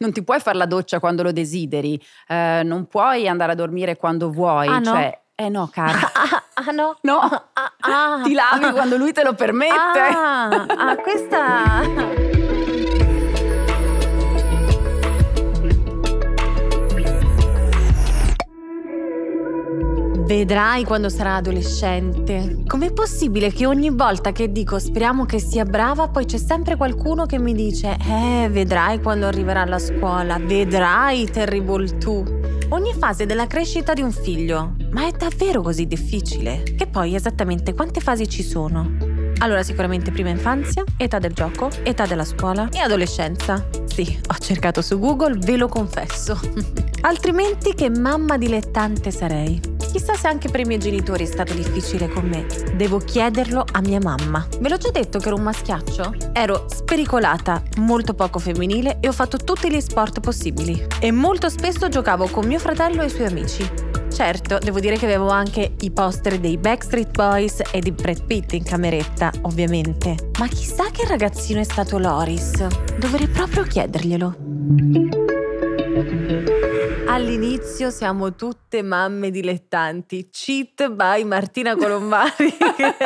non ti puoi fare la doccia quando lo desideri, eh, non puoi andare a dormire quando vuoi, ah, no? cioè eh no, cara. Ah, ah, ah, no? No. Ah, ah, ah, Ti lavi quando lui te lo permette. ah questa Vedrai quando sarà adolescente. Com'è possibile che ogni volta che dico speriamo che sia brava, poi c'è sempre qualcuno che mi dice eh, vedrai quando arriverà alla scuola, vedrai terrible tu. Ogni fase della crescita di un figlio. Ma è davvero così difficile? Che poi esattamente quante fasi ci sono? Allora sicuramente prima infanzia, età del gioco, età della scuola e adolescenza. Sì, ho cercato su Google, ve lo confesso. Altrimenti che mamma dilettante sarei. Chissà se anche per i miei genitori è stato difficile con me. Devo chiederlo a mia mamma. Ve l'ho già detto che ero un maschiaccio? Ero spericolata, molto poco femminile e ho fatto tutti gli sport possibili. E molto spesso giocavo con mio fratello e i suoi amici. Certo, devo dire che avevo anche i poster dei Backstreet Boys e di Brad Pitt in cameretta, ovviamente. Ma chissà che ragazzino è stato Loris. Dovrei proprio chiederglielo. All'inizio siamo tutte mamme dilettanti. Cheat by Martina Colombari, che,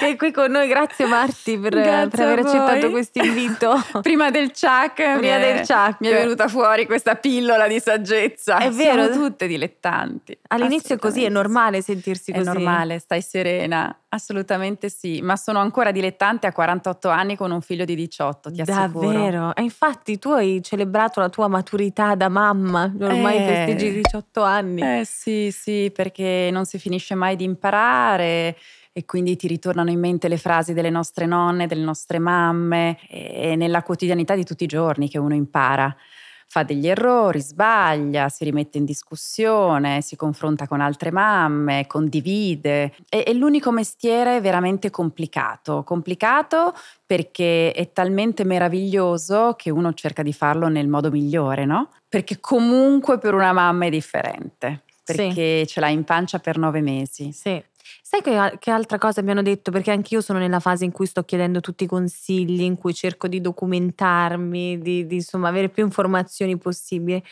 è qui con noi. Grazie Marti per, per aver accettato questo invito. Prima del Chuck, Prima del ciak. mi è venuta fuori questa pillola di saggezza. È vero, siamo tutte dilettanti. All'inizio è così, è normale sentirsi così. È normale, stai serena. Assolutamente sì, ma sono ancora dilettante a 48 anni con un figlio di 18, ti assicuro. Davvero? E infatti tu hai celebrato la tua maturità da mamma, ormai eh, festeggi 18 anni. Eh sì, sì, perché non si finisce mai di imparare e quindi ti ritornano in mente le frasi delle nostre nonne, delle nostre mamme e nella quotidianità di tutti i giorni che uno impara fa degli errori, sbaglia, si rimette in discussione, si confronta con altre mamme, condivide. È, è l'unico mestiere veramente complicato, complicato perché è talmente meraviglioso che uno cerca di farlo nel modo migliore, no? Perché comunque per una mamma è differente perché sì. ce l'hai in pancia per nove mesi. Sì. Sai che, che, altra cosa mi hanno detto? Perché anch'io sono nella fase in cui sto chiedendo tutti i consigli, in cui cerco di documentarmi, di, di insomma avere più informazioni possibili.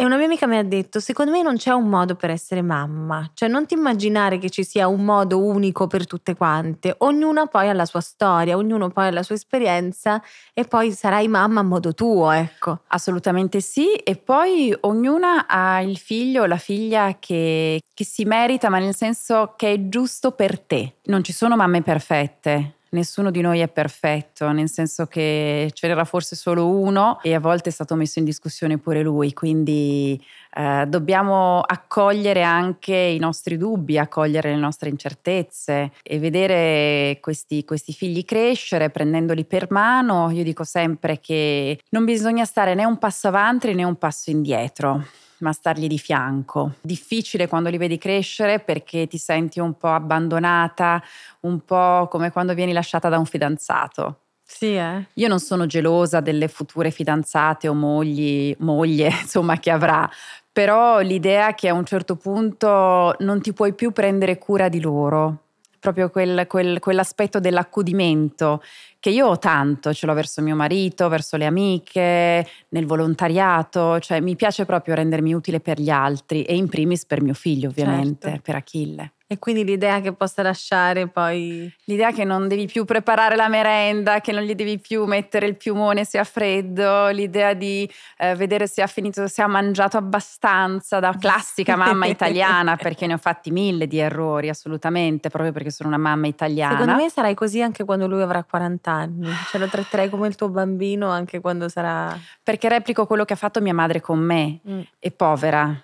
E una mia amica mi ha detto, secondo me non c'è un modo per essere mamma, cioè non ti immaginare che ci sia un modo unico per tutte quante, ognuna poi ha la sua storia, ognuno poi ha la sua esperienza e poi sarai mamma a modo tuo, ecco. Assolutamente sì, e poi ognuna ha il figlio o la figlia che, che si merita, ma nel senso che è giusto per te. Non ci sono mamme perfette, nessuno di noi è perfetto, nel senso che ce n'era forse solo uno e a volte è stato messo in discussione pure lui, quindi eh, dobbiamo accogliere anche i nostri dubbi, accogliere le nostre incertezze e vedere questi, questi figli crescere prendendoli per mano. Io dico sempre che non bisogna stare né un passo avanti né un passo indietro ma stargli di fianco. Difficile quando li vedi crescere perché ti senti un po' abbandonata, un po' come quando vieni lasciata da un fidanzato. Sì, eh. Io non sono gelosa delle future fidanzate o mogli, moglie, insomma, che avrà, però l'idea che a un certo punto non ti puoi più prendere cura di loro, proprio quel, quel, quell'aspetto dell'accudimento che io ho tanto, ce l'ho verso mio marito, verso le amiche, nel volontariato, cioè mi piace proprio rendermi utile per gli altri e in primis per mio figlio ovviamente, certo. per Achille. E quindi l'idea che possa lasciare poi. L'idea che non devi più preparare la merenda, che non gli devi più mettere il piumone se ha freddo, l'idea di eh, vedere se ha finito, se ha mangiato abbastanza da classica mamma italiana, perché ne ho fatti mille di errori, assolutamente, proprio perché sono una mamma italiana. Secondo me sarai così anche quando lui avrà 40 anni. ce lo tratterai come il tuo bambino anche quando sarà. Perché replico quello che ha fatto mia madre con me. Mm. E povera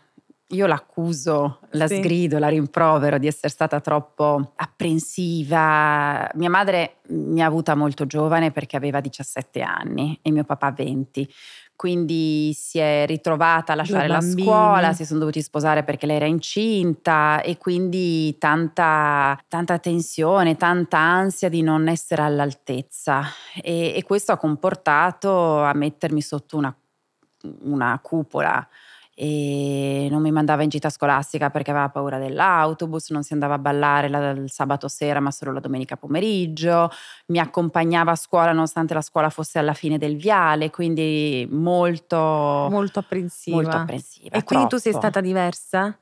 io l'accuso, la sì. sgrido, la rimprovero di essere stata troppo apprensiva. Mia madre mi ha avuta molto giovane perché aveva 17 anni e mio papà 20. Quindi si è ritrovata a lasciare la scuola, si sono dovuti sposare perché lei era incinta e quindi tanta, tanta tensione, tanta ansia di non essere all'altezza. E, e questo ha comportato a mettermi sotto una, una cupola e non mi mandava in gita scolastica perché aveva paura dell'autobus, non si andava a ballare la, il sabato sera ma solo la domenica pomeriggio, mi accompagnava a scuola nonostante la scuola fosse alla fine del viale, quindi molto... Molto apprensiva. Molto apprensiva e troppo. quindi tu sei stata diversa?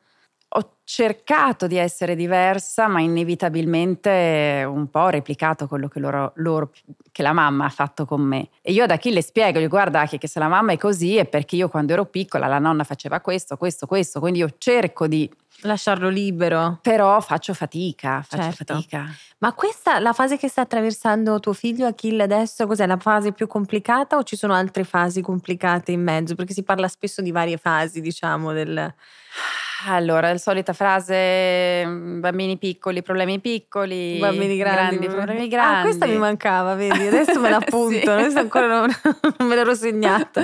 ho cercato di essere diversa, ma inevitabilmente un po' ho replicato quello che, loro, loro, che la mamma ha fatto con me. E io ad Achille spiego, gli guarda che, che se la mamma è così è perché io quando ero piccola la nonna faceva questo, questo, questo, quindi io cerco di lasciarlo libero. Però faccio fatica, faccio certo. fatica. Ma questa, la fase che sta attraversando tuo figlio Achille adesso, cos'è la fase più complicata o ci sono altre fasi complicate in mezzo? Perché si parla spesso di varie fasi, diciamo, del... Allora, la solita frase, mhmm, bambini piccoli, problemi piccoli, bambini grandi, grandi problemi ah, grandi. Ah, questa mi mancava, vedi, adesso me l'appunto, sì. adesso ancora non, non me l'ero segnata.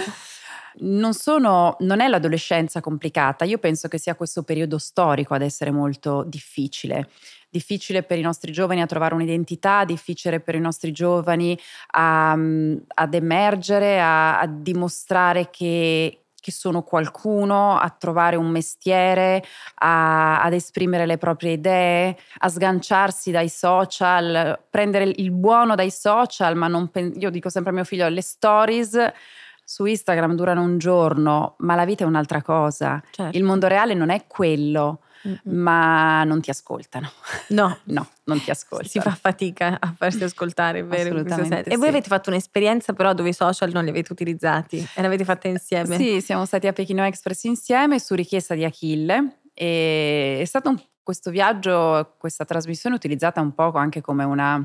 Non, sono, non è l'adolescenza complicata, io penso che sia questo periodo storico ad essere molto difficile difficile per i nostri giovani a trovare un'identità, difficile per i nostri giovani a, mhmm, ad emergere, a, a dimostrare che, che sono qualcuno, a trovare un mestiere, a, ad esprimere le proprie idee, a sganciarsi dai social, prendere il buono dai social, ma non pen- io dico sempre a mio figlio le stories su Instagram durano un giorno, ma la vita è un'altra cosa. Certo. Il mondo reale non è quello. Mm-hmm. ma non ti ascoltano. No. no, non ti ascoltano. Si fa fatica a farsi ascoltare, è vero? E voi avete fatto un'esperienza però dove i social non li avete utilizzati e l'avete fatta insieme? Sì, siamo stati a Pechino Express insieme su richiesta di Achille e è stato un, questo viaggio, questa trasmissione utilizzata un po' anche come una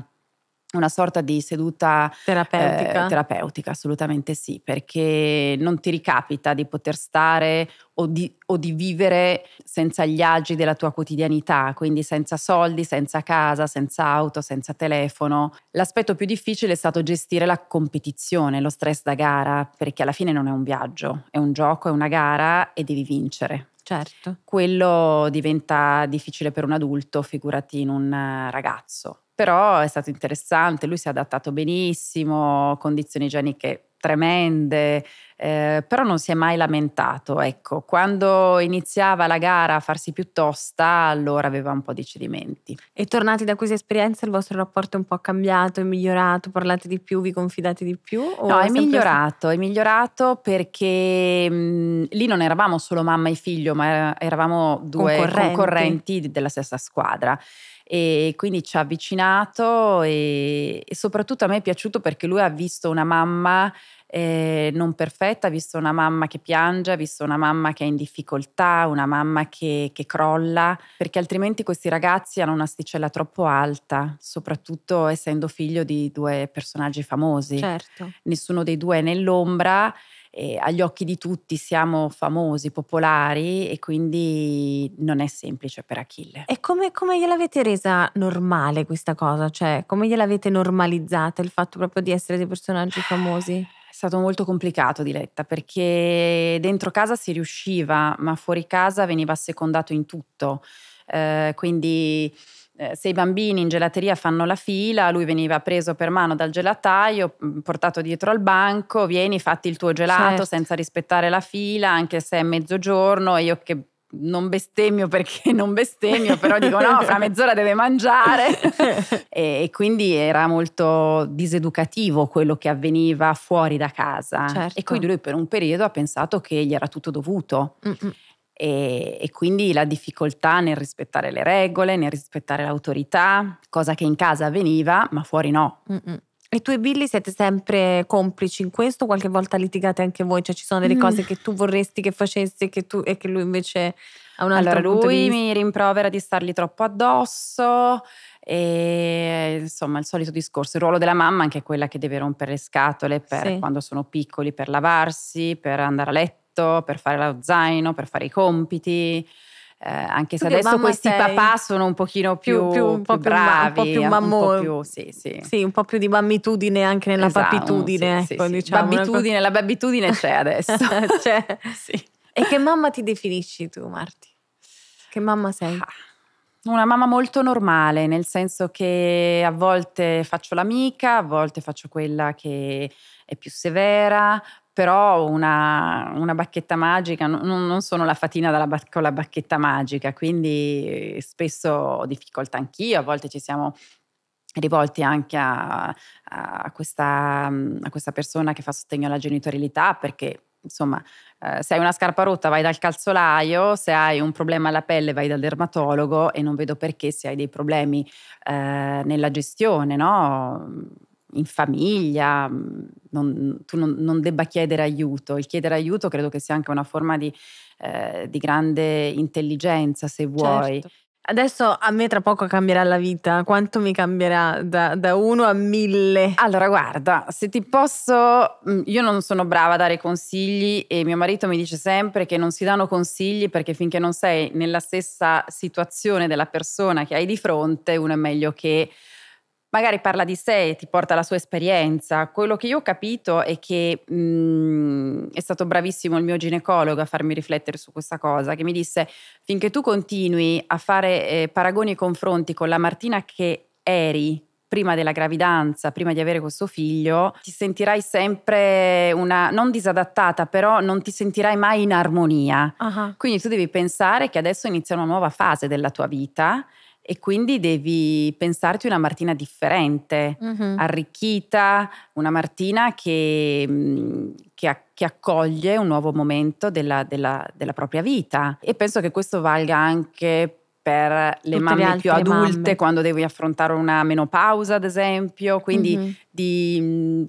una sorta di seduta terapeutica. Eh, terapeutica. assolutamente sì, perché non ti ricapita di poter stare o di, o di, vivere senza gli agi della tua quotidianità, quindi senza soldi, senza casa, senza auto, senza telefono. L'aspetto più difficile è stato gestire la competizione, lo stress da gara, perché alla fine non è un viaggio, è un gioco, è una gara e devi vincere. Certo. Quello diventa difficile per un adulto, figurati in un ragazzo però è stato interessante, lui si è adattato benissimo, condizioni igieniche tremende, eh, però non si è mai lamentato. Ecco, quando iniziava la gara a farsi più tosta, allora aveva un po' di cedimenti. E tornati da questa esperienza, il vostro rapporto è un po' cambiato, è migliorato, parlate di più, vi confidate di più? no, è, è migliorato, è migliorato perché mh, lì non eravamo solo mamma e figlio, ma eravamo due concorrenti, concorrenti della stessa squadra e quindi ci ha avvicinato e, e soprattutto a me è piaciuto perché lui ha visto una mamma eh, non perfetta, visto una mamma che piange, visto una mamma che è in difficoltà, una mamma che, che crolla, perché altrimenti questi ragazzi hanno un'asticella troppo alta, soprattutto essendo figlio di due personaggi famosi. Certo. Nessuno dei due è nell'ombra agli occhi di tutti siamo famosi, popolari e quindi non è semplice per Achille. E come, come gliel'avete resa normale questa cosa? Cioè, come gliel'avete normalizzata il fatto proprio di essere dei personaggi famosi? stato molto complicato Diletta perché dentro casa si riusciva, ma fuori casa veniva assecondato in tutto. Eh, quindi eh, se i bambini in gelateria fanno la fila, lui veniva preso per mano dal gelataio, mm, portato dietro al banco, vieni, fatti il tuo gelato certo. senza rispettare la fila, anche se è mezzogiorno e io che non bestemmio perché non bestemmio, però dico no, fra mezz'ora deve mangiare. e, e, quindi era molto diseducativo quello che avveniva fuori da casa. Certo. E quindi lui per un periodo ha pensato che gli era tutto dovuto. E, e, quindi la difficoltà nel rispettare le regole, nel rispettare l'autorità, cosa che in casa avveniva, ma fuori no. Mm-mm. E tu e Billy siete sempre complici in questo? Qualche volta litigate anche voi? Cioè ci sono delle mm. cose che tu vorresti che facessi che tu, e che lui invece ha un altro allora, lui di... mi rimprovera di stargli troppo addosso e insomma il solito discorso. Il ruolo della mamma anche è quella che deve rompere le scatole per sì. quando sono piccoli, per lavarsi, per andare a letto, per fare lo zaino, per fare i compiti eh, anche se adesso questi sei. papà sono un pochino più, più, più un po più bravi, un po' più mammoni, sì, sì. sì, un po' più di mammitudine anche nella esatto, papitudine, sì, ecco, diciamo, Babitudine, la babitudine c'è adesso. c'è. E che mamma ti definisci tu, Marti? Che mamma sei? Ah, una mamma molto normale, nel senso che a volte faccio l'amica, a volte faccio quella che è più severa, però una, una bacchetta magica, non, non, sono la fatina dalla, con la bacchetta magica, quindi spesso ho difficoltà anch'io, a volte ci siamo rivolti anche a, a, questa, a questa persona che fa sostegno alla genitorialità perché insomma, eh, se hai una scarpa rotta vai dal calzolaio, se hai un problema alla pelle vai dal dermatologo e non vedo perché se hai dei problemi eh, nella gestione, no? in famiglia, mm, non, tu non, non, debba chiedere aiuto. Il chiedere aiuto credo che sia anche una forma di, eh, di grande intelligenza, se vuoi. Certo. Adesso a me tra poco cambierà la vita, quanto mi cambierà da, da, uno a mille? Allora guarda, se ti posso, mm, io non sono brava a dare consigli e mio marito mi dice sempre che non si danno consigli perché finché non sei nella stessa situazione della persona che hai di fronte, uno è meglio che magari parla di sé, ti porta la sua esperienza. Quello che io ho capito è che mh, mm, è stato bravissimo il mio ginecologo a farmi riflettere su questa cosa, che mi disse finché tu continui a fare eh, paragoni e confronti con la Martina che eri prima della gravidanza, prima di avere questo figlio, ti sentirai sempre una, non disadattata, però non ti sentirai mai in armonia. Uh-huh. Quindi tu devi pensare che adesso inizia una nuova fase della tua vita e quindi devi pensarti una Martina differente, mm-hmm. arricchita, una Martina che, mhmm, che, che, accoglie un nuovo momento della, della, della, propria vita. E penso che questo valga anche per le Tutte mamme le più adulte, mamme. quando devi affrontare una menopausa, ad esempio, quindi mm-hmm. di, mhmm,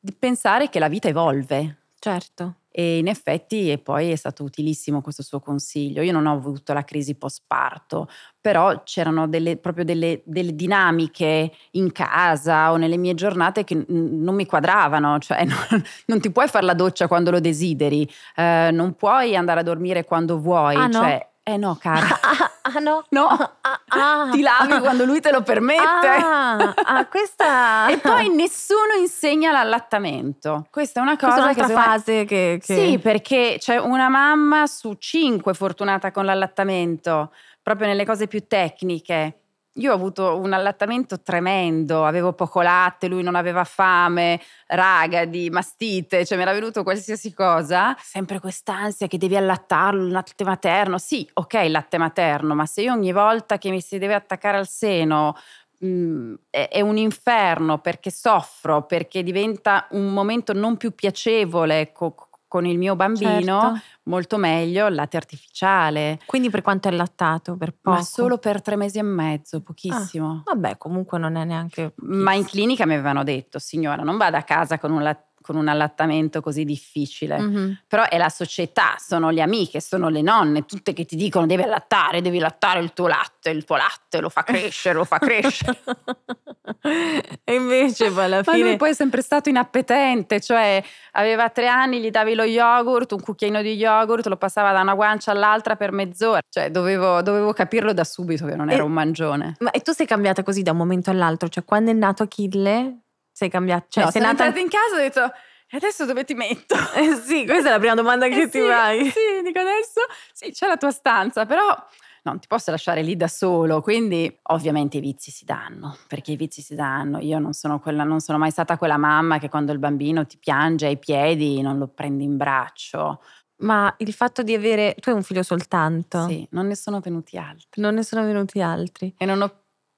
di pensare che la vita evolve. Certo. E in effetti e poi è stato utilissimo questo suo consiglio. Io non ho avuto la crisi post parto, però c'erano delle, proprio delle, delle, dinamiche in casa o nelle mie giornate che non mi quadravano, cioè non, non ti puoi fare la doccia quando lo desideri, eh, non puoi andare a dormire quando vuoi, ah, no? Cioè eh no, cara. Ah, ah, ah no? No. Ah, ah, ah, Ti lavi quando lui te lo permette. Ah, ah, questa... e poi nessuno insegna l'allattamento. Questa è una cosa... Questa è un'altra fase me... che, che... Sì, perché c'è una mamma su cinque fortunata con l'allattamento, proprio nelle cose più tecniche. Io ho avuto un allattamento tremendo, avevo poco latte, lui non aveva fame, ragadi, mastite, cioè mi era venuto qualsiasi cosa. Sempre quest'ansia che devi allattarlo, il latte materno. Sì, ok, il latte materno, ma se io ogni volta che mi si deve attaccare al seno Mm, è, è, un inferno perché soffro, perché diventa un momento non più piacevole co- con il mio bambino certo. molto meglio il latte artificiale. Quindi per quanto è lattato? Per poco? Ma solo per tre mesi e mezzo, pochissimo. Ah, vabbè, comunque non è neanche... Pochissimo. Ma in clinica mi avevano detto, signora, non vada a casa con un latte con un allattamento così difficile, mm-hmm. però è la società, sono le amiche, sono le nonne, tutte che ti dicono devi allattare, devi allattare il tuo latte, il tuo latte lo fa crescere, lo fa crescere. e invece poi alla fine... Ma lui poi è sempre stato inappetente, cioè aveva tre anni, gli davi lo yogurt, un cucchiaino di yogurt, lo passava da una guancia all'altra per mezz'ora, cioè dovevo, dovevo capirlo da subito che non e, era un mangione. Ma e tu sei cambiata così da un momento all'altro, cioè quando è nato Achille sei cambiato. Cioè, no, sei sono nata... entrata in casa e ho detto e adesso dove ti metto? Eh sì, questa è la prima domanda che eh ti sì, fai. Sì, dico adesso sì, c'è la tua stanza, però non ti posso lasciare lì da solo, quindi ovviamente i vizi si danno, perché i vizi si danno. Io non sono, quella, non sono mai stata quella mamma che quando il bambino ti piange ai piedi non lo prendi in braccio. Ma il fatto di avere. Tu hai un figlio soltanto? Sì, non ne sono venuti altri. Non ne sono venuti altri. E non ho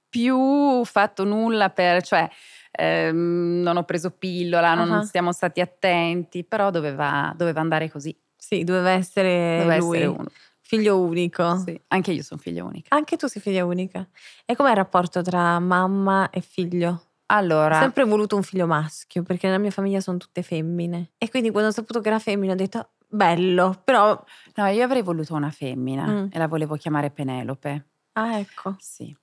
più fatto nulla per. cioè Ehm, non ho preso pillola, non uh-huh. siamo stati attenti, però doveva, doveva, andare così. Sì, doveva essere doveva lui. Essere uno. Figlio unico. Sì, anche io sono figlia unica. Anche tu sei figlia unica. E com'è il rapporto tra mamma e figlio? Allora, ho sempre voluto un figlio maschio perché nella mia famiglia sono tutte femmine. E quindi quando ho saputo che era femmina ho detto bello, però... No, io avrei voluto una femmina mm. e la volevo chiamare Penelope. Ah, ecco. Sì.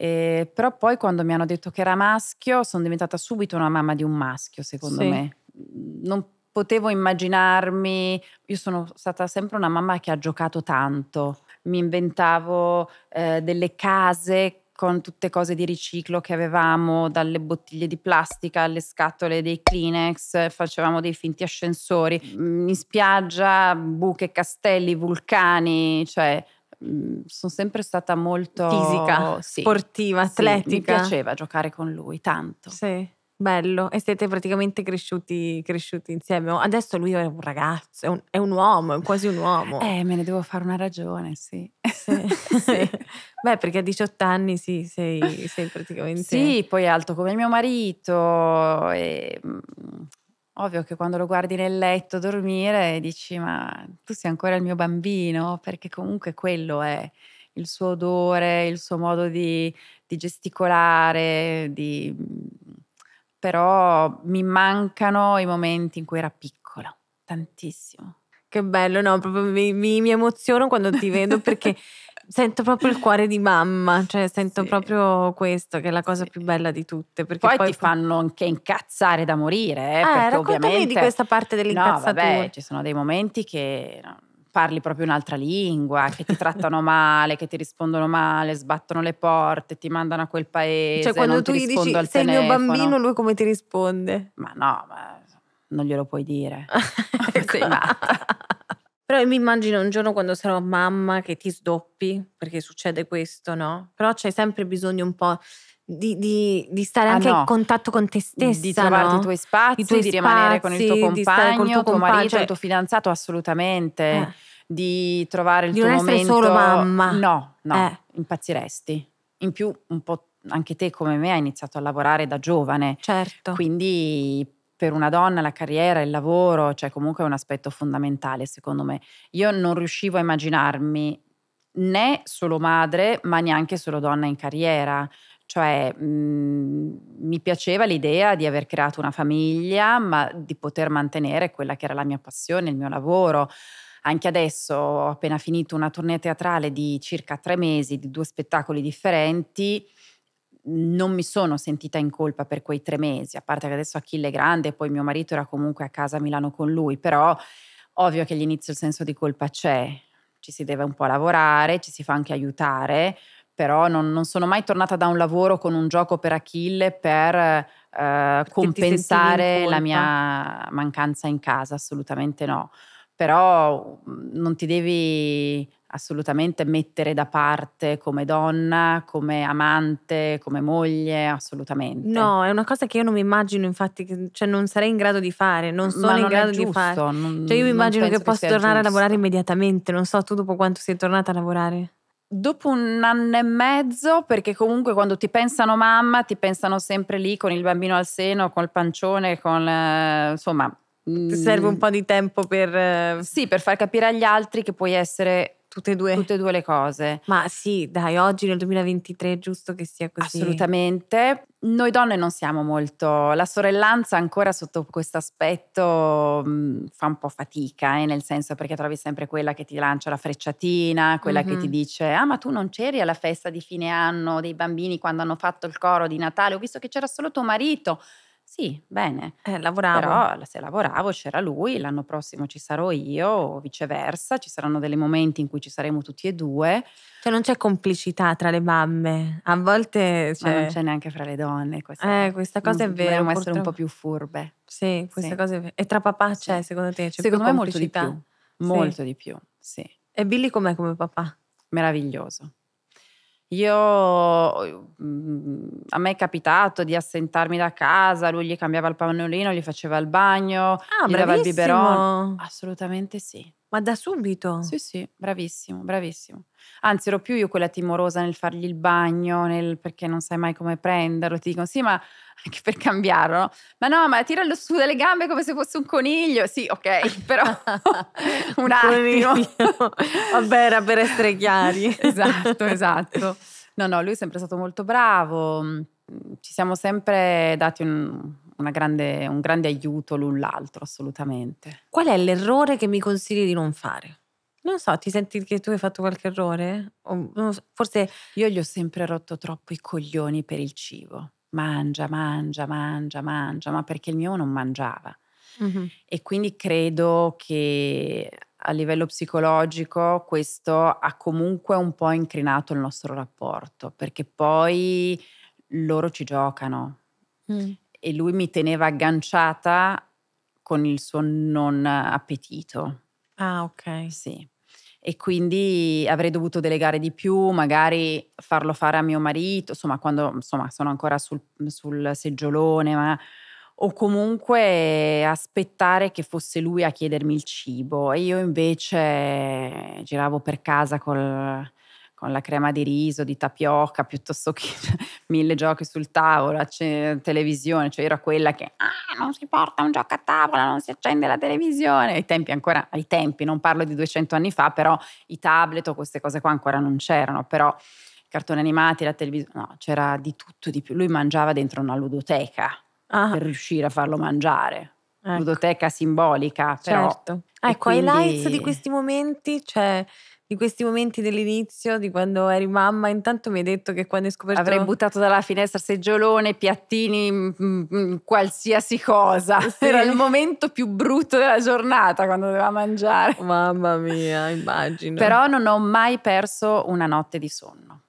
Eh, però poi quando mi hanno detto che era maschio sono diventata subito una mamma di un maschio, secondo sì. me. Non potevo immaginarmi, io sono stata sempre una mamma che ha giocato tanto, mi inventavo eh, delle case con tutte cose di riciclo che avevamo, dalle bottiglie di plastica alle scatole dei Kleenex, facevamo dei finti ascensori, mm, in spiaggia, buche, castelli, vulcani, cioè Mhmm, sono sempre stata molto fisica, sì, sportiva, atletica. Sì, mi piaceva giocare con lui tanto. Sì. Bello, e siete praticamente cresciuti, cresciuti, insieme. Adesso lui è un ragazzo, è un, è un, uomo, è quasi un uomo. Eh, me ne devo fare una ragione, sì. sì. sì. Beh, perché a 18 anni sì, sei, sei praticamente... Sì, poi alto come mio marito, e, mhmm, Ovvio che quando lo guardi nel letto dormire dici ma tu sei ancora il mio bambino perché comunque quello è il suo odore, il suo modo di, di gesticolare, di... però mi mancano i momenti in cui era piccola, tantissimo. Che bello, no, proprio mi, mi, mi emoziono quando ti vedo perché sento proprio il cuore di mamma, cioè sento sì. proprio questo che è la cosa sì. più bella di tutte. Perché poi, poi ti fanno anche incazzare da morire, eh, ah, perché di questa parte dell'incazzatura. No, vabbè, ci sono dei momenti che parli proprio un'altra lingua, che ti trattano male, che ti rispondono male, sbattono le porte, ti mandano a quel paese. Cioè quando tu gli dici sei telefono. mio bambino, lui come ti risponde? Ma no, ma non glielo puoi dire. sei matta. Però mi immagino un giorno quando sarò mamma che ti sdoppi, perché succede questo, no? Però c'è sempre bisogno un po'... Di, di, di, stare ah, anche no. in contatto con te stessa. Di trovare no? i tuoi spazi, I tuoi di rimanere con il tuo compagno, il tuo, tuo marito, cioè... il tuo fidanzato, assolutamente. Eh. Di trovare il di tuo momento. non essere solo mamma. No, no, eh. impazziresti. In più, un po' anche te come me hai iniziato a lavorare da giovane. Certo. Quindi per una donna la carriera, il lavoro, cioè comunque è un aspetto fondamentale secondo me. Io non riuscivo a immaginarmi né solo madre, ma neanche solo donna in carriera. Cioè, mh, mhmm, mi piaceva l'idea di aver creato una famiglia, ma di poter mantenere quella che era la mia passione, il mio lavoro. Anche adesso ho appena finito una tournée teatrale di circa tre mesi, di due spettacoli differenti non mi sono sentita in colpa per quei tre mesi, a parte che adesso Achille è grande, poi mio marito era comunque a casa a Milano con lui, però ovvio che all'inizio il senso di colpa c'è, ci si deve un po' lavorare, ci si fa anche aiutare, però non, non sono mai tornata da un lavoro con un gioco per Achille per eh, compensare la mia mancanza in casa, assolutamente no. Però mm, non ti devi assolutamente mettere da parte come donna, come amante, come moglie, assolutamente. No, è una cosa che io non mi immagino, infatti, cioè non sarei in grado di fare, non sono non in grado giusto, di fare. Non, cioè io mi immagino che posso tornare giusto. a lavorare immediatamente, non so tu dopo quanto sei tornata a lavorare. Dopo un anno e mezzo, perché comunque quando ti pensano mamma, ti pensano sempre lì con il bambino al seno, col pancione, con eh, insomma, ti serve un mm, po' di tempo per eh, Sì, per far capire agli altri che puoi essere Tutte e due. Tutte e due le cose. Ma sì, dai, oggi nel 2023 è giusto che sia così. Assolutamente. Noi donne non siamo molto. La sorellanza ancora sotto questo aspetto mm, fa un po' fatica, eh, nel senso perché trovi sempre quella che ti lancia la frecciatina, quella mm-hmm. che ti mm-hmm. dice: Ah, ma tu non c'eri alla festa di fine anno dei bambini quando hanno fatto il coro di Natale? Ho visto che c'era solo tuo marito. Sì, bene. Eh, lavoravo. Però se lavoravo c'era lui, l'anno prossimo ci sarò io o viceversa, ci saranno dei momenti in cui ci saremo tutti e due. Cioè non c'è complicità tra le mamme, a volte cioè... Ma non c'è neanche fra le donne. Questa, eh, questa cosa non, è vera. Dovremmo essere un po' più furbe. Sì, questa sì. cosa è vera. E tra papà sì. c'è secondo te? C'è secondo me complicità? molto di più. Molto sì. di più, sì. E Billy com'è come papà? Meraviglioso. Io, mm, a me è capitato di assentarmi da casa, lui gli cambiava il pannolino, gli faceva il bagno, ah, gli bravissimo. dava il biberon. Assolutamente sì. Ma da subito? Sì, sì, bravissimo, bravissimo. Anzi, ero più io quella timorosa nel fargli il bagno, nel, perché non sai mai come prenderlo. Ti dicono, sì, ma anche per cambiarlo. No? Ma no, ma tiralo su dalle gambe come se fosse un coniglio. Sì, ok, però un attimo. Vabbè, era per essere chiari. esatto, esatto. No, no, lui è sempre stato molto bravo. Mm, ci siamo sempre dati un, grande, un grande aiuto l'un l'altro, assolutamente. Qual è l'errore che mi consigli di non fare? Non so, ti senti che tu hai fatto qualche errore? O, forse io gli ho sempre rotto troppo i coglioni per il cibo. Mangia, mangia, mangia, mangia, ma perché il mio non mangiava. Mm-hmm. E quindi credo che a livello psicologico questo ha comunque un po' incrinato il nostro rapporto, perché poi loro ci giocano. Mm e lui mi teneva agganciata con il suo non appetito. Ah, ok. Sì. E quindi avrei dovuto delegare di più, magari farlo fare a mio marito, insomma, quando insomma, sono ancora sul, sul seggiolone, ma, o comunque aspettare che fosse lui a chiedermi il cibo. E io invece giravo per casa col, con la crema di riso, di tapioca, piuttosto che mille giochi sul tavolo, c- televisione, cioè era quella che ah, non si porta un gioco a tavola, non si accende la televisione, ai tempi ancora, ai tempi, non parlo di 200 anni fa, però i tablet o queste cose qua ancora non c'erano, però i cartoni animati, la televisione, no, c'era di tutto, di più, lui mangiava dentro una ludoteca ah. per riuscire a farlo mangiare, ecco. ludoteca simbolica, però... Certo. Ecco, quindi... highlights di questi momenti, cioè di questi momenti dell'inizio, di quando eri mamma. Intanto mi hai detto che quando hai scoperto... Avrei buttato dalla finestra seggiolone, piattini, mh, mm, mh, mm, mm, qualsiasi cosa. Sì. Era il momento più brutto della giornata quando doveva mangiare. Mamma mia, immagino. Però non ho mai perso una notte di sonno.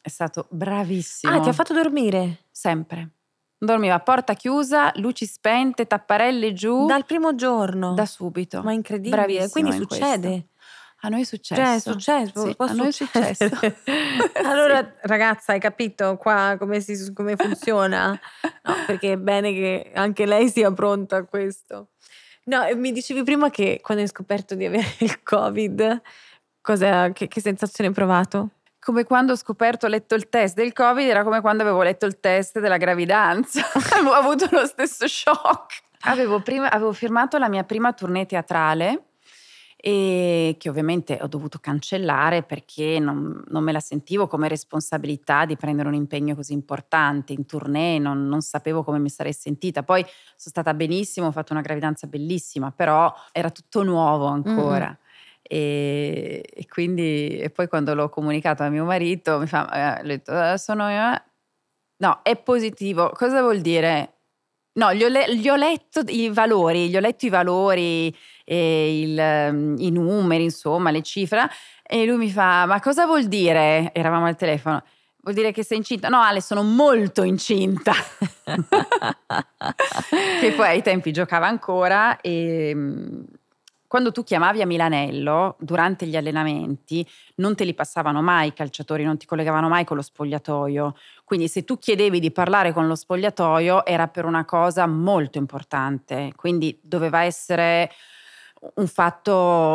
È stato bravissimo. Ah, ti ha fatto dormire? Sempre. Dormiva a porta chiusa, luci spente, tapparelle giù. Dal primo giorno. Da subito. Ma incredibile. Bravissimo Quindi in succede. Questo. A noi è successo. Cioè, è successo. Sì, a noi è successo. allora, sì. ragazza, hai capito qua come, si, come funziona? No, perché è bene che anche lei sia pronta a questo. No, mi dicevi prima che quando hai scoperto di avere il Covid, cosa, che, che sensazione hai provato? come quando ho scoperto, ho letto il test del Covid, era come quando avevo letto il test della gravidanza. ho avuto lo stesso shock. Avevo, prima, avevo firmato la mia prima tournée teatrale e che ovviamente ho dovuto cancellare perché non, non, me la sentivo come responsabilità di prendere un impegno così importante in tournée, non, non sapevo come mi sarei sentita. Poi sono stata benissimo, ho fatto una gravidanza bellissima, però era tutto nuovo ancora. Mm. E, e, quindi, e poi quando l'ho comunicato a mio marito, mi fa, eh, detto, eh, sono io. Eh". No, è positivo. Cosa vuol dire? No, gli ho, le- gli ho letto i valori, gli ho letto i valori il, ehm, i numeri, insomma, le cifre. E lui mi fa, ma cosa vuol dire? Eravamo al telefono. Vuol dire che sei incinta? No, Ale, sono molto incinta. che poi ai tempi giocava ancora e ehm, quando tu chiamavi a Milanello durante gli allenamenti non te li passavano mai i calciatori, non ti collegavano mai con lo spogliatoio. Quindi se tu chiedevi di parlare con lo spogliatoio era per una cosa molto importante, quindi doveva essere un fatto,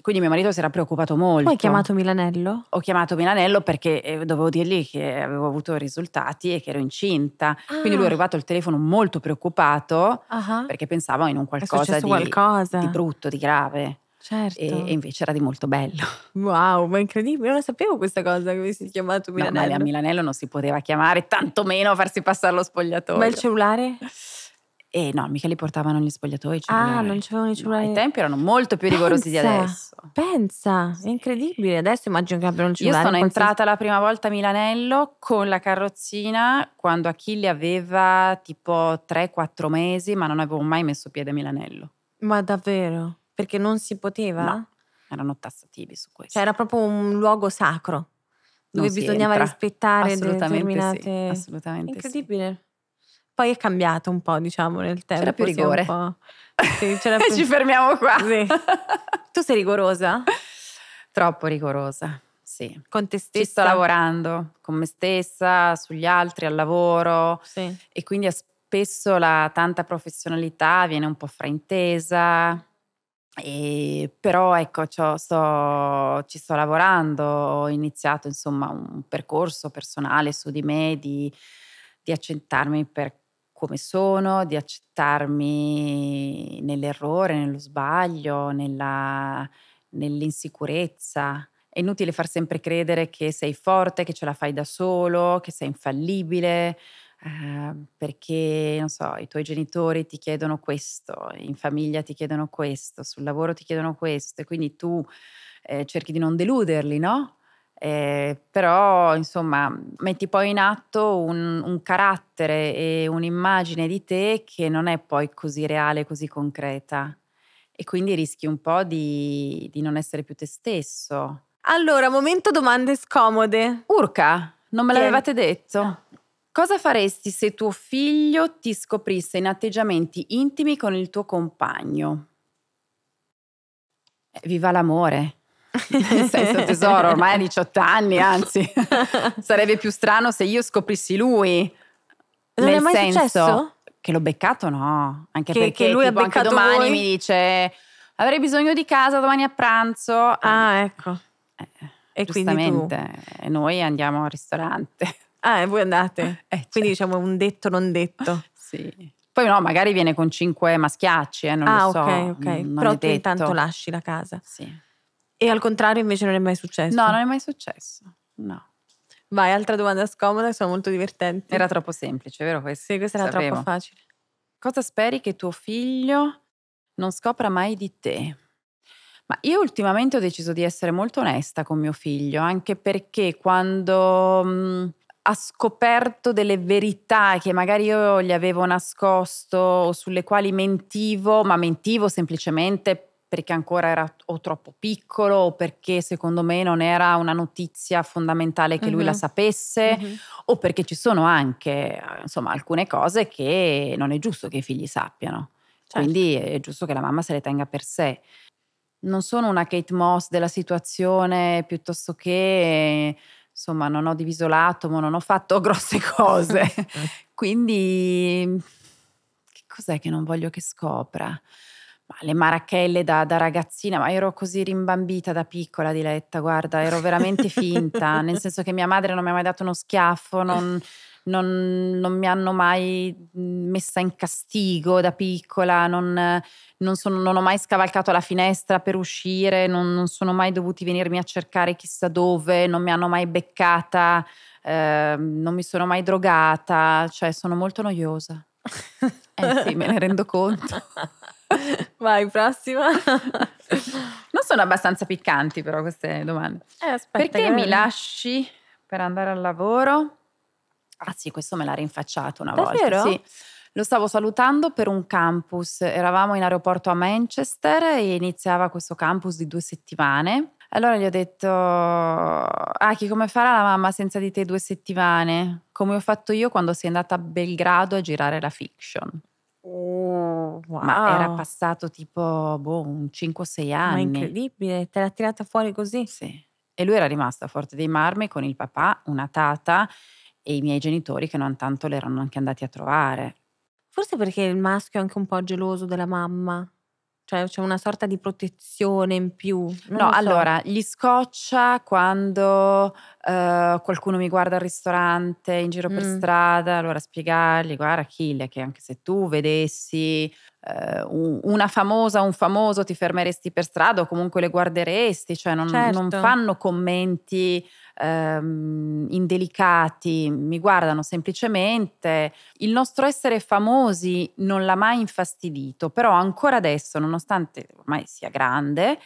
quindi mio marito si era preoccupato molto. Poi hai chiamato Milanello? Ho chiamato Milanello perché eh, dovevo dirgli che avevo avuto risultati e che ero incinta. Ah. Quindi lui è ah. arrivato al telefono molto preoccupato uh-huh. perché pensava in un qualcosa di, qualcosa di brutto, di grave. Certo. E, invece era di molto bello. Wow, ma incredibile, non sapevo questa cosa che avessi chiamato Milanello. No, ma a Milanello non si poteva chiamare, tantomeno farsi passare lo spogliatoio. Ma il cellulare? E no, mica li portavano gli spogliatoi. Ah, non c'erano i cellulari. No, I tempi erano molto più rigorosi pensa, di adesso. Pensa, è incredibile. Adesso immagino che abbiano un cellulare. Io sono entrata la prima volta a Milanello con la carrozzina quando Achille aveva tipo 3-4 mesi, ma non avevo mai messo piede a Milanello. Ma davvero? Perché non si poteva? No, erano tassativi su questo. Cioè era proprio un luogo sacro dove bisognava entra. rispettare assolutamente determinate... Sì, assolutamente Incredibile. Sì. Poi è cambiato un po', diciamo, nel tempo. C'era più rigore. Sì, c'era più... Ci fermiamo qua. Sì. Tu sei rigorosa? Troppo rigorosa, sì. Con te stessa? Ci sto lavorando, con me stessa, sugli altri, al lavoro. Sì. E quindi spesso la tanta professionalità viene un po' fraintesa. E però ecco, sto, ci sto lavorando, ho iniziato insomma un percorso personale su di me di, di accentarmi per come sono, di accettarmi nell'errore, nello sbaglio, nella, nell'insicurezza. È inutile far sempre credere che sei forte, che ce la fai da solo, che sei infallibile, eh, perché, non so, i tuoi genitori ti chiedono questo, in famiglia ti chiedono questo, sul lavoro ti chiedono questo, e quindi tu eh, cerchi di non deluderli, no? Eh, però, insomma, metti poi in atto un, un, carattere e un'immagine di te che non è poi così reale, così concreta. E quindi rischi un po' di, di non essere più te stesso. Allora, momento domande scomode. Urca, non me l'avevate eh. detto. Cosa faresti se tuo figlio ti scoprisse in atteggiamenti intimi con il tuo compagno? Eh, viva l'amore! Nel senso, tesoro, ormai ha 18 anni, anzi, sarebbe più strano se io scoprissi lui. Non Nel è mai senso successo? che l'ho beccato, no. Anche che, perché che lui tipo, ha beccato anche domani voi? mi dice avrei bisogno di casa domani a pranzo. Ah, ah ecco. Eh, e giustamente, e noi andiamo al ristorante. Ah, e voi andate. Eh, quindi certo. diciamo un detto non detto. sì. Poi no, magari viene con cinque maschiacci, eh, non ah, lo so. Ah, ok, ok. Però tu intanto lasci la casa. Sì. E al contrario invece non è mai successo? No, non è mai successo, no. Vai, altra domanda scomoda, sono molto divertente. Era troppo semplice, vero questo? Sì, questa era Sapevo. troppo facile. Cosa speri che tuo figlio non scopra mai di te? Ma io ultimamente ho deciso di essere molto onesta con mio figlio, anche perché quando mh, ha scoperto delle verità che magari io gli avevo nascosto o sulle quali mentivo, ma mentivo semplicemente perché ancora era o troppo piccolo o perché secondo me non era una notizia fondamentale che lui uh-huh. la mm-hmm. sapesse uh-huh. o perché ci sono anche eh, insomma alcune cose che non è giusto che i figli sappiano. Certo. Quindi è giusto che la mamma se le tenga per sé. Non sono una Kate Moss della situazione piuttosto che insomma non ho diviso l'atomo, non ho fatto grosse cose. Quindi che cos'è che non voglio che scopra? Ma le marachelle da, da, ragazzina, ma ero così rimbambita da piccola Diletta, guarda, ero veramente finta, nel senso che mia madre non mi ha mai dato uno schiaffo, non, non, non mi hanno mai mhmm, messa in castigo da piccola, non, sono, non, ho mai scavalcato la finestra per uscire, non, sono mai dovuti venirmi a cercare chissà dove, non mi hanno mai beccata, eh, non mi sono mai drogata, cioè sono molto noiosa. Eh sì, me ne rendo conto. Vai, prossima. non sono abbastanza piccanti però queste domande. Eh, aspetta, Perché mi lasci per andare al lavoro? Ah sì, questo me l'ha rinfacciato una Davvero? volta. Sì. Lo stavo salutando per un campus, eravamo in aeroporto a Manchester e iniziava questo campus di due settimane. Allora gli ho detto, Aki, come farà la mamma senza di te due settimane? Come ho fatto io quando sei andata a Belgrado a girare la fiction. Oh, wow. Ma era passato tipo boh, un 5-6 anni. Ma incredibile, te l'ha tirata fuori così? Sì. E lui era rimasto a Forte dei Marmi con il papà, una tata e i miei genitori che non tanto l'erano anche andati a trovare. Forse perché il maschio è anche un po' geloso della mamma. Cioè c'è una sorta di protezione in più. Non no, so. allora, gli scoccia quando eh, qualcuno mi guarda al ristorante, in giro per mm. strada, allora spiegargli, guarda Achille, che anche se tu vedessi eh, una famosa, un famoso, ti fermeresti per strada o comunque le guarderesti, cioè non, certo. non fanno commenti ehm, indelicati, mi guardano semplicemente. Il nostro essere famosi non l'ha mai infastidito, però ancora adesso, nonostante ormai sia grande,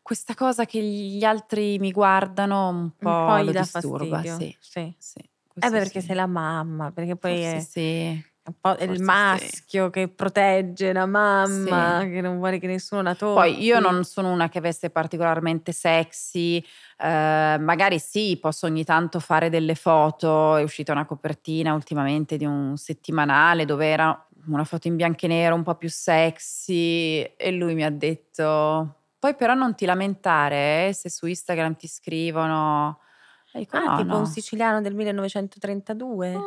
questa cosa che gli altri mi guardano un po', un po lo disturba. Fastidio. Sì, sì. sì eh beh, perché sì. sei la mamma, perché poi... Forse è... sì un po il maschio sì. che protegge la mamma, sì. che non vuole che nessuno la tocchi. Poi io non sono una che veste particolarmente sexy, eh, magari sì, posso ogni tanto fare delle foto, è uscita una copertina ultimamente di un settimanale dove era una foto in bianco e nero un po' più sexy e lui mi ha detto poi però non ti lamentare eh, se su Instagram ti scrivono... Dico, ah, no, tipo no. un siciliano del 1932. Mm.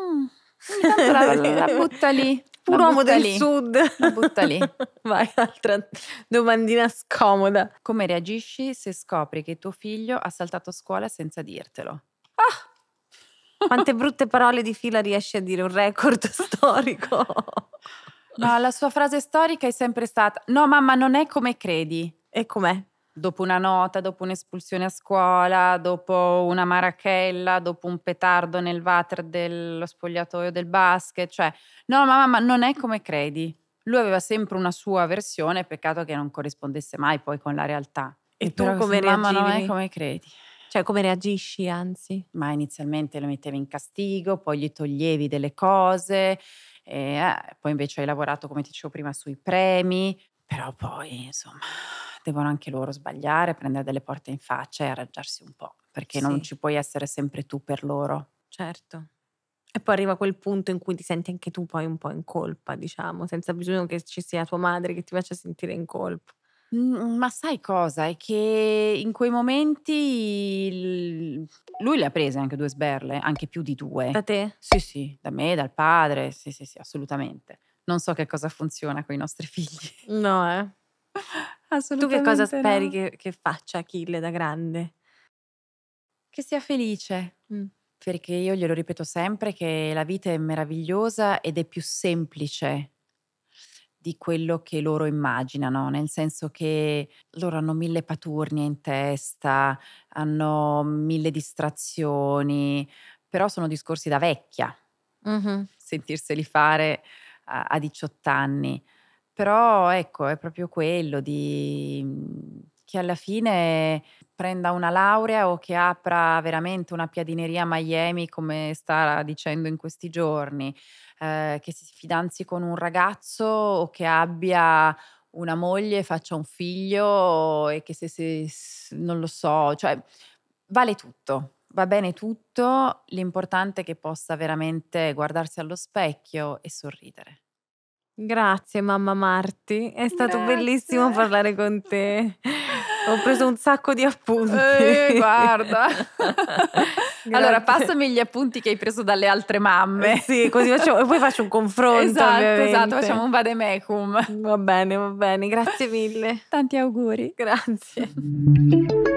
Ogni la, la butta lì. Un uomo del lì. sud. La butta lì. Vai, altra domandina scomoda. Come reagisci se scopri che tuo figlio ha saltato scuola senza dirtelo? Ah! Quante brutte parole di fila riesci a dire, un record storico. No, la sua frase storica è sempre stata: No, mamma, non è come credi. E com'è? dopo una nota, dopo un'espulsione a scuola, dopo una marachella, dopo un petardo nel water dello spogliatoio del basket, cioè no mamma ma non è come credi. Lui aveva sempre una sua versione, peccato che non corrispondesse mai poi con la realtà. E, e tu come reagivi? Mamma non è come credi. Cioè come reagisci anzi? Ma inizialmente lo mettevi in castigo, poi gli toglievi delle cose, e, eh, poi invece hai lavorato come ti dicevo prima sui premi, però poi insomma devono anche loro sbagliare, prendere delle porte in faccia e arrangiarsi un po', perché sì. non ci puoi essere sempre tu per loro. Certo. E poi arriva quel punto in cui ti senti anche tu poi un po' in colpa, diciamo, senza bisogno che ci sia tua madre che ti faccia sentire in colpa. Ma sai cosa? È che in quei momenti lui le ha prese anche due sberle, anche più di due. Da te? Sì, sì, da me, dal padre, sì, sì, sì, assolutamente. Non so che cosa funziona con i nostri figli. No, eh. Tu che cosa speri che, che, faccia Achille da grande? Che sia felice. Mm. Perché io glielo ripeto sempre che la vita è meravigliosa ed è più semplice di quello che loro immaginano, nel senso che loro hanno mille paturnie in testa, hanno mille distrazioni, però sono discorsi da vecchia, mm-hmm. sentirseli fare a, a 18 anni però ecco, è proprio quello di mhmm, che alla fine prenda una laurea o che apra veramente una piadineria a Miami, come sta dicendo in questi giorni, eh, che si fidanzi con un ragazzo o che abbia una moglie, faccia un figlio e che se, se non lo so, cioè vale tutto, va bene tutto, l'importante è che possa veramente guardarsi allo specchio e sorridere. Grazie mamma Marti, è stato Grazie. bellissimo parlare con te. Ho preso un sacco di appunti. Eh, guarda. allora, passami gli appunti che hai preso dalle altre mamme. Eh sì, così facciamo, poi faccio un confronto. Esatto, esatto ovviamente. esatto, facciamo un vademecum. Va bene, va bene, grazie mille. Tanti auguri. Grazie.